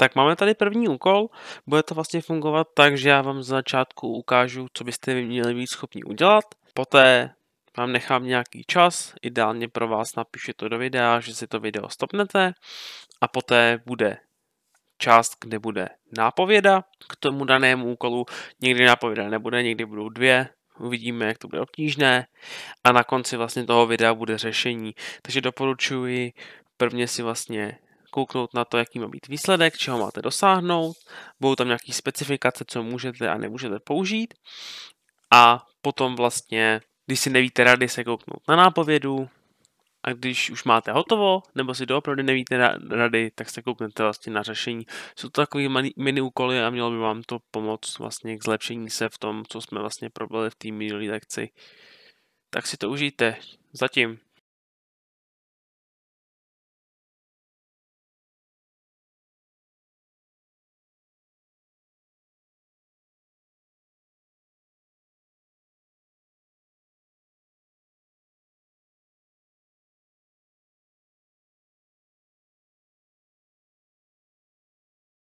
Tak máme tady první úkol. Bude to vlastně fungovat tak, že já vám z začátku ukážu, co byste měli být schopni udělat. Poté vám nechám nějaký čas, ideálně pro vás napíšu to do videa, že si to video stopnete a poté bude část, kde bude nápověda k tomu danému úkolu. Někdy nápověda nebude, někdy budou dvě, uvidíme, jak to bude obtížné a na konci vlastně toho videa bude řešení. Takže doporučuji prvně si vlastně kouknout na to, jaký má být výsledek, čeho máte dosáhnout, budou tam nějaké specifikace, co můžete a nemůžete použít a potom vlastně, když si nevíte rady, se kouknout na nápovědu a když už máte hotovo, nebo si doopravdy nevíte rady, tak se kouknete vlastně na řešení. Jsou to takové mini úkoly a mělo by vám to pomoct vlastně k zlepšení se v tom, co jsme vlastně probali v té minulé lekci. Tak si to užijte. Zatím.